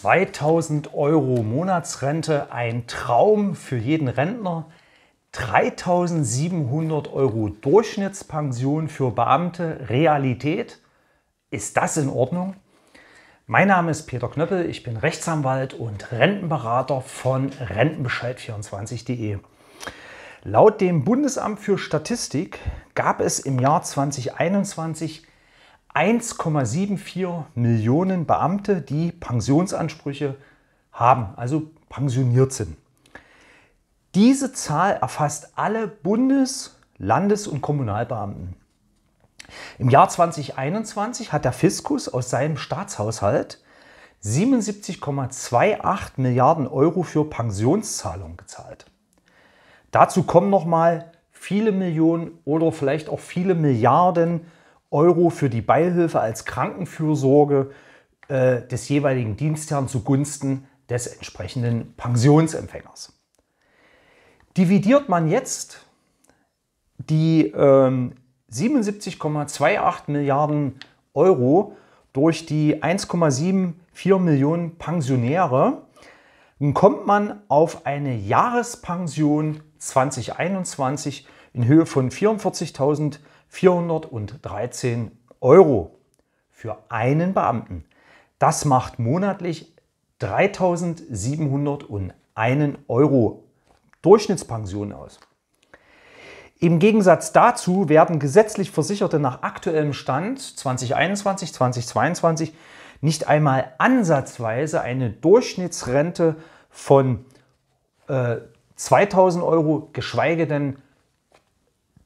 2000 Euro Monatsrente, ein Traum für jeden Rentner. 3700 Euro Durchschnittspension für Beamte, Realität. Ist das in Ordnung? Mein Name ist Peter Knöppel, ich bin Rechtsanwalt und Rentenberater von Rentenbescheid24.de. Laut dem Bundesamt für Statistik gab es im Jahr 2021 1,74 Millionen Beamte, die Pensionsansprüche haben, also pensioniert sind. Diese Zahl erfasst alle Bundes-, Landes- und Kommunalbeamten. Im Jahr 2021 hat der Fiskus aus seinem Staatshaushalt 77,28 Milliarden Euro für Pensionszahlungen gezahlt. Dazu kommen nochmal viele Millionen oder vielleicht auch viele Milliarden Euro Euro für die Beihilfe als Krankenfürsorge äh, des jeweiligen Dienstherrn zugunsten des entsprechenden Pensionsempfängers. Dividiert man jetzt die ähm, 77,28 Milliarden Euro durch die 1,74 Millionen Pensionäre, dann kommt man auf eine Jahrespension 2021 in Höhe von 44.000 Euro. 413 Euro für einen Beamten. Das macht monatlich 3.701 Euro Durchschnittspension aus. Im Gegensatz dazu werden gesetzlich Versicherte nach aktuellem Stand 2021, 2022 nicht einmal ansatzweise eine Durchschnittsrente von äh, 2000 Euro, geschweige denn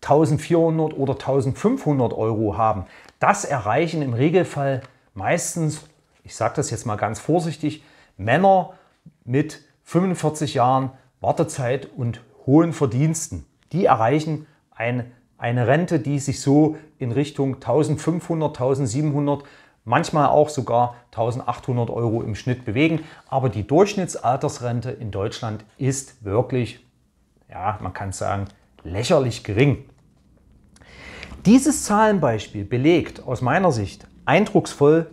1400 oder 1500 Euro haben. Das erreichen im Regelfall meistens, ich sage das jetzt mal ganz vorsichtig, Männer mit 45 Jahren Wartezeit und hohen Verdiensten. Die erreichen ein, eine Rente, die sich so in Richtung 1500, 1700, manchmal auch sogar 1800 Euro im Schnitt bewegen. Aber die Durchschnittsaltersrente in Deutschland ist wirklich, ja, man kann sagen, lächerlich gering. Dieses Zahlenbeispiel belegt aus meiner Sicht eindrucksvoll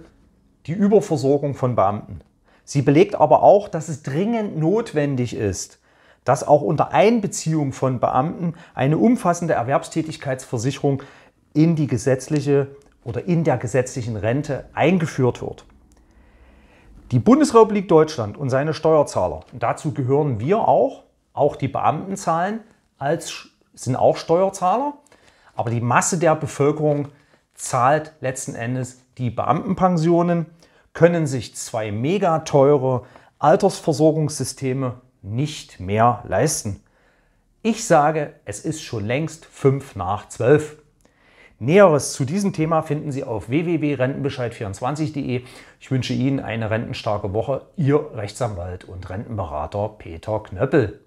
die Überversorgung von Beamten. Sie belegt aber auch, dass es dringend notwendig ist, dass auch unter Einbeziehung von Beamten eine umfassende Erwerbstätigkeitsversicherung in die gesetzliche oder in der gesetzlichen Rente eingeführt wird. Die Bundesrepublik Deutschland und seine Steuerzahler, dazu gehören wir auch, auch die Beamten zahlen, als, sind auch Steuerzahler, aber die Masse der Bevölkerung zahlt letzten Endes die Beamtenpensionen, können sich zwei mega teure Altersversorgungssysteme nicht mehr leisten. Ich sage, es ist schon längst 5 nach 12. Näheres zu diesem Thema finden Sie auf www.rentenbescheid24.de. Ich wünsche Ihnen eine rentenstarke Woche. Ihr Rechtsanwalt und Rentenberater Peter Knöppel.